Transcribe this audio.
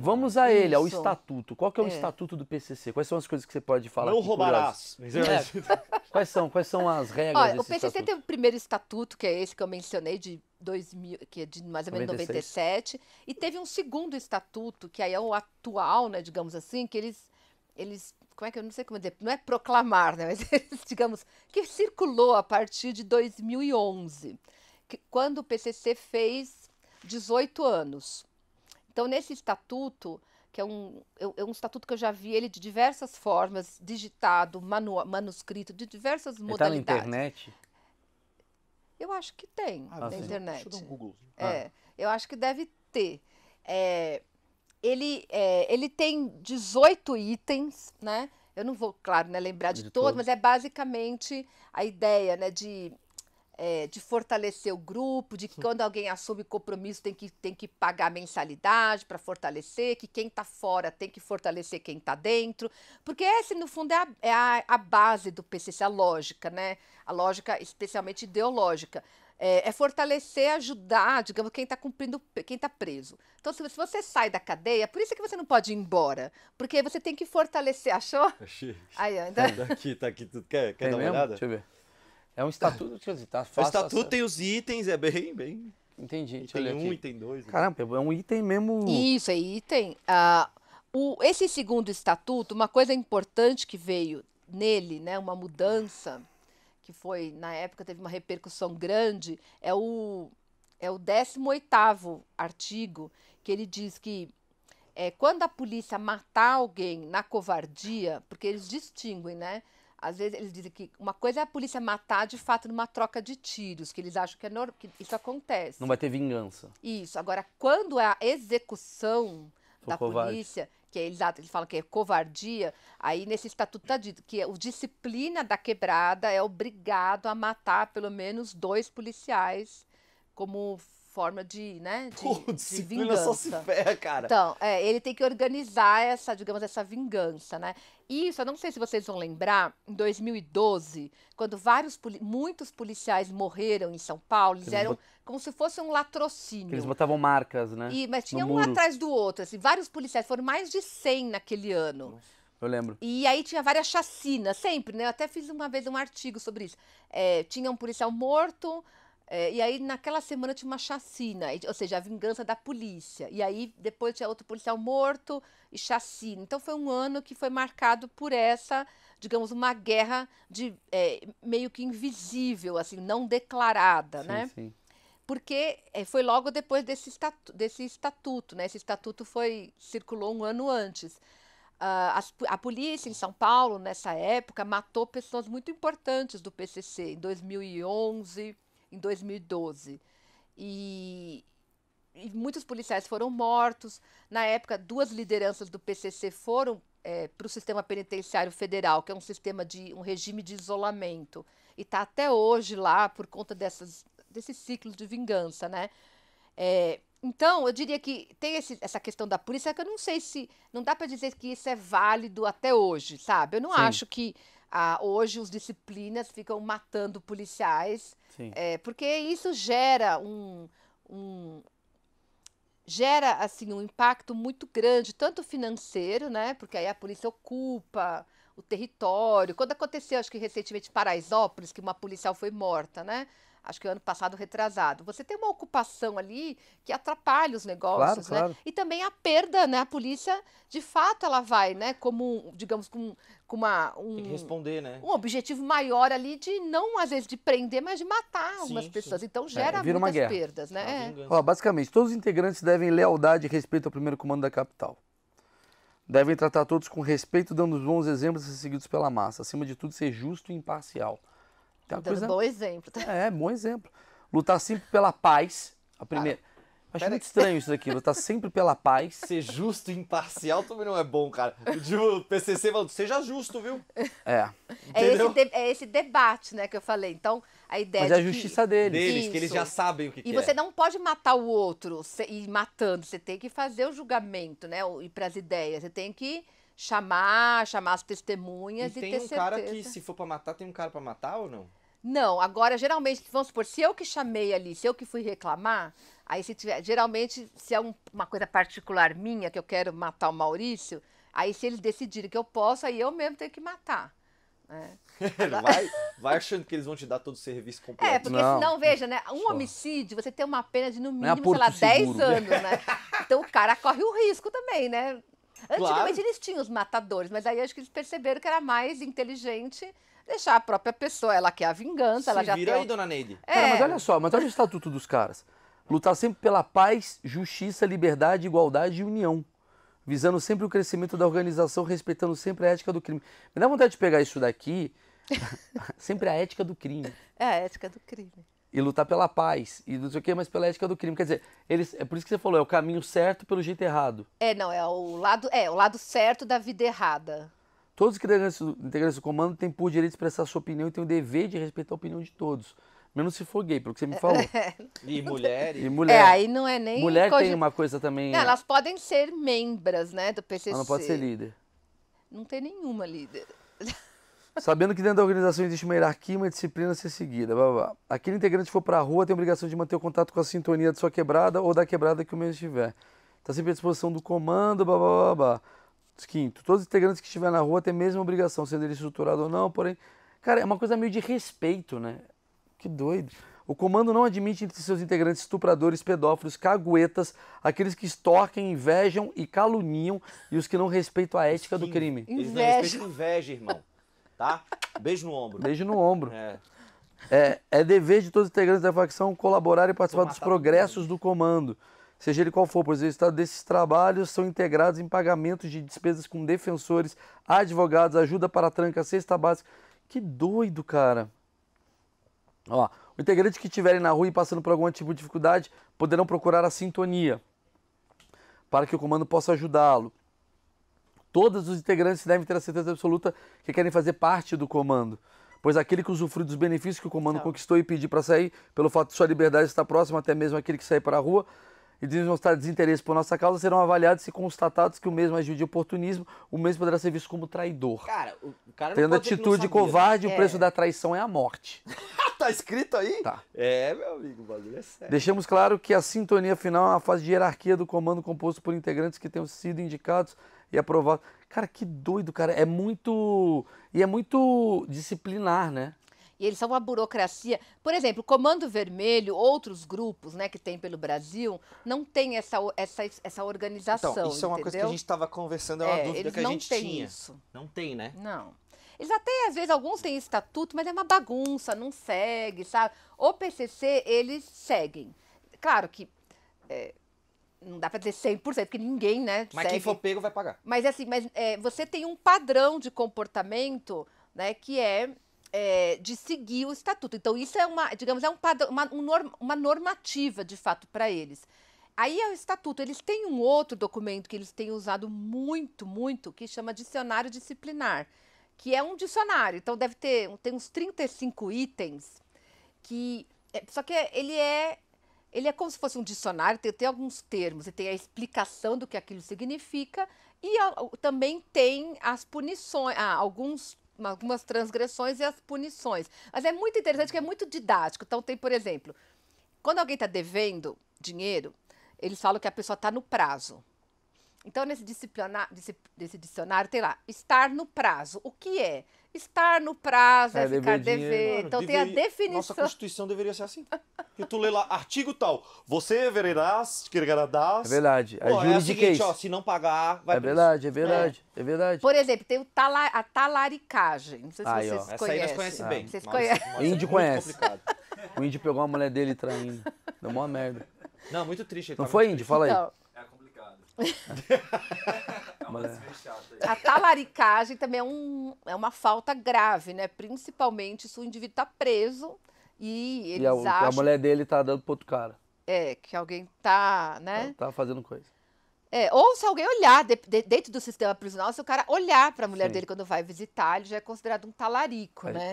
Vamos a ele, ao estatuto. Qual que é o é. estatuto do PCC? Quais são as coisas que você pode falar? Não roubarás. É, é. quais são? Quais são as regras? Olha, o PCC estatuto? tem o primeiro estatuto que é esse que eu mencionei de 2000, que é de mais ou menos 96. 97, e teve um segundo estatuto que aí é o atual, né, digamos assim, que eles eles como é que eu não sei como dizer, não é proclamar, né, mas eles, digamos que circulou a partir de 2011, que, quando o PCC fez 18 anos. Então, nesse estatuto, que é um, é, é um estatuto que eu já vi ele de diversas formas, digitado, manu, manuscrito, de diversas tá modalidades. Está na internet? Eu acho que tem ah, na sim. internet. Deixa eu dar um Google. É, ah. eu acho que deve ter. É, ele, é, ele tem 18 itens, né? Eu não vou, claro, né, lembrar de, de todos, todos, mas é basicamente a ideia né, de é, de fortalecer o grupo, de que quando alguém assume compromisso tem que, tem que pagar mensalidade para fortalecer, que quem está fora tem que fortalecer quem está dentro, porque essa, no fundo, é, a, é a, a, base do PCC, a lógica, né? A lógica especialmente ideológica. É, é fortalecer, ajudar, digamos, quem está cumprindo, quem está preso. Então, se, se, você sai da cadeia, por isso é que você não pode ir embora, porque você tem que fortalecer, achou? Achei. Aí, ainda... Tá aqui, tá aqui, tu quer, quer dar uma mesmo? olhada? Deixa eu ver. É um estatuto, quer dizer, tá fácil. O estatuto tem os itens, é bem, bem. Entendi. Tem um, item dois. Né? Caramba, é um item mesmo. Isso, é item. Ah, o, esse segundo estatuto, uma coisa importante que veio nele, né, uma mudança que foi na época teve uma repercussão grande, é o é o 18 artigo que ele diz que é, quando a polícia matar alguém na covardia, porque eles distinguem, né? Às vezes eles dizem que uma coisa é a polícia matar de fato numa troca de tiros, que eles acham que, é que isso acontece. Não vai ter vingança. Isso. Agora, quando é a execução Foi da covarde. polícia, que é, eles, eles falam que é covardia, aí nesse estatuto está dito que o disciplina da quebrada é obrigado a matar pelo menos dois policiais como forma de, né, de, de vingança. Só se ferra, cara. Então, é, ele tem que organizar essa, digamos, essa vingança, né? Isso, eu não sei se vocês vão lembrar, em 2012, quando vários muitos policiais morreram em São Paulo, eles eram como se fosse um latrocínio. eles botavam marcas, né? E, mas tinha no um muro. atrás do outro, assim, vários policiais, foram mais de 100 naquele ano. Eu lembro. E aí tinha várias chacinas, sempre, né? Eu até fiz uma vez um artigo sobre isso. É, tinha um policial morto, é, e aí, naquela semana, tinha uma chacina, ou seja, a vingança da polícia. E aí, depois tinha outro policial morto e chacina. Então, foi um ano que foi marcado por essa, digamos, uma guerra de é, meio que invisível, assim, não declarada, sim, né? Sim. Porque é, foi logo depois desse, estatu desse estatuto, né? Esse estatuto foi circulou um ano antes. Uh, ah, a, a polícia em São Paulo, nessa época, matou pessoas muito importantes do PCC, em 2011 em 2012. E, e muitos policiais foram mortos. Na época, duas lideranças do PCC foram é, para o sistema penitenciário federal, que é um sistema de um regime de isolamento, e está até hoje lá por conta dessas, desses ciclos de vingança, né? É, então, eu diria que tem esse, essa questão da polícia que eu não sei se. Não dá para dizer que isso é válido até hoje, sabe? Eu não Sim. acho que ah, hoje os disciplinas ficam matando policiais, é, porque isso gera um, um gera assim um impacto muito grande, tanto financeiro, né? Porque aí a polícia ocupa o território. Quando aconteceu, acho que recentemente em Paraisópolis, que uma policial foi morta, né? acho que ano passado retrasado, você tem uma ocupação ali que atrapalha os negócios, claro, né? Claro. E também a perda, né? A polícia, de fato, ela vai, né? Como, digamos, com, com uma um, tem que responder, né? um objetivo maior ali de não às vezes de prender, mas de matar sim, algumas pessoas. Sim. Então é, gera é, muitas perdas, né? É. Ó, basicamente, todos os integrantes devem lealdade e respeito ao primeiro comando da capital. Devem tratar todos com respeito, dando os bons exemplos a ser seguidos pela massa. Acima de tudo, ser justo e imparcial é coisa... Bom exemplo. Tá? É, bom exemplo. Lutar sempre pela paz, a primeira. Cara, ah, Acho muito estranho isso daqui, lutar sempre pela paz. Ser justo e imparcial também não é bom, cara. O PCC falou seja justo, viu? É. É esse, de... é esse, debate, né, que eu falei. Então, a ideia Mas é a justiça que... deles. Deles, isso. que eles já sabem o que E que é. você é. não pode matar o outro e matando. Você tem que fazer o julgamento, né, e as ideias. Você tem que chamar, chamar as testemunhas e, e tem ter um certeza. cara que, se for para matar, tem um cara para matar ou não? Não, agora geralmente, vamos supor, se eu que chamei ali, se eu que fui reclamar, aí se tiver, geralmente, se é um, uma coisa particular minha, que eu quero matar o Maurício, aí se eles decidirem que eu posso, aí eu mesmo tenho que matar. É. vai, vai achando que eles vão te dar todo o serviço completo. É, porque não. senão, veja, né? Um homicídio, você tem uma pena de no é mínimo, é sei lá, seguro. 10 anos, né? Então o cara corre o risco também, né? Antigamente claro. eles tinham os matadores, mas aí acho que eles perceberam que era mais inteligente deixar a própria pessoa, ela quer a vingança, Se ela já vira tem... aí, dona Neide. É. Cara, mas olha só, mas olha o estatuto dos caras. Lutar sempre pela paz, justiça, liberdade, igualdade e união. Visando sempre o crescimento da organização, respeitando sempre a ética do crime. Me dá vontade de pegar isso daqui, sempre a ética do crime. É a ética do crime e lutar pela paz e não sei o quê, mas pela ética do crime. Quer dizer, eles, é por isso que você falou, é o caminho certo pelo jeito errado. É, não, é o lado, é, o lado certo da vida errada. Todos os integrantes, integrantes do comando têm por direito de expressar sua opinião e têm o dever de respeitar a opinião de todos. Mesmo se for gay, pelo que você me falou. e mulheres. E é, mulher. É, aí não é nem. Mulher tem uma coisa também. Não, Elas podem ser membros né, do PCC. Ela não pode ser líder. Não tem nenhuma líder. Sabendo que dentro da organização existe uma hierarquia e uma disciplina a ser seguida. Blá, blá. Aquele integrante que for para a rua tem a obrigação de manter o contato com a sintonia de sua quebrada ou da quebrada que o mesmo estiver. Está sempre à disposição do comando, blá, blá, blá, blá. Quinto, todos os integrantes que estiver na rua têm a mesma obrigação, sendo ele estruturado ou não, porém... Cara, é uma coisa meio de respeito, né? Que doido. O comando não admite entre seus integrantes estupradores, pedófilos, caguetas, aqueles que estorquem, invejam e caluniam e os que não respeitam a ética Sim, do crime. Inveja. Eles não respeitam inveja, irmão tá? Beijo no ombro. Beijo no ombro. É. É, é dever de todos os integrantes da facção colaborar e participar dos progressos do comando, seja ele qual for, pois o resultado desses trabalhos são integrados em pagamentos de despesas com defensores, advogados, ajuda para a tranca, cesta básica. Que doido, cara. Ó, o integrante que estiverem na rua e passando por algum tipo de dificuldade poderão procurar a sintonia para que o comando possa ajudá-lo. Todos os integrantes devem ter a certeza absoluta que querem fazer parte do comando, pois aquele que usufrui dos benefícios que o comando então. conquistou e pedir para sair, pelo fato de sua liberdade estar próxima, até mesmo aquele que sair para a rua e demonstrar desinteresse por nossa causa, serão avaliados e constatados que o mesmo agiu de oportunismo, o mesmo poderá ser visto como traidor. Cara, o cara Tendo atitude sabia, covarde, o é. preço da traição é a morte. tá escrito aí? Tá. É, meu amigo, o bagulho é sério. Deixamos claro que a sintonia final é uma fase de hierarquia do comando composto por integrantes que tenham sido indicados e aprovados. Cara, que doido, cara. É muito. E é muito disciplinar, né? E eles são uma burocracia. Por exemplo, Comando Vermelho, outros grupos né, que tem pelo Brasil, não tem essa, essa, essa organização. Então, isso é uma coisa que a gente estava conversando, é uma é, dúvida que a gente tinha. Isso. Não tem, né? Não. Eles até, às vezes, alguns têm estatuto, mas é uma bagunça, não segue, sabe? O PCC, eles seguem. Claro que é, não dá para dizer 100%, porque ninguém, né? Mas segue. quem for pego vai pagar. Mas assim, mas, é, você tem um padrão de comportamento, né, que é é, de seguir o estatuto. Então, isso é uma, digamos, é um padrão, uma, um norm, uma normativa, de fato, para eles. Aí é o estatuto. Eles têm um outro documento que eles têm usado muito, muito, que chama dicionário disciplinar, que é um dicionário. Então, deve ter tem uns 35 itens, que é, só que ele é ele é como se fosse um dicionário, tem, tem alguns termos e tem a explicação do que aquilo significa e a, também tem as punições, ah, alguns algumas transgressões e as punições. Mas é muito interessante que é muito didático. Então tem, por exemplo, quando alguém está devendo dinheiro, eles falam que a pessoa está no prazo. Então, nesse, disciplinar, nesse dicionário tem lá, estar no prazo. O que é? estar no prazo, é, é ficar dever. Então deveria, tem a definição. Nossa Constituição deveria ser assim. Que tu lê lá, artigo tal. Você vererás, quererás. É verdade. É Pô, é, é o seguinte, ó, se não pagar, vai É verdade, é, é. verdade, é. é. verdade. Por exemplo, tem o tala, a talaricagem. Não sei se vocês ó. conhecem. Essa aí conhece ah. bem. Vocês nossa, conhecem. O é índio conhece. o índio pegou a mulher dele traindo. Deu uma merda. Não, muito triste. Não tá foi índio? Fala aí. Então, é a talaricagem também é, um, é uma falta grave, né? Principalmente se o indivíduo está preso e eles e a, acham... a mulher dele está dando pro outro cara. É, que alguém tá, né? Tá, tá fazendo coisa. É, ou se alguém olhar de, de, dentro do sistema prisional, se o cara olhar para a mulher Sim. dele quando vai visitar, ele já é considerado um talarico, é. né?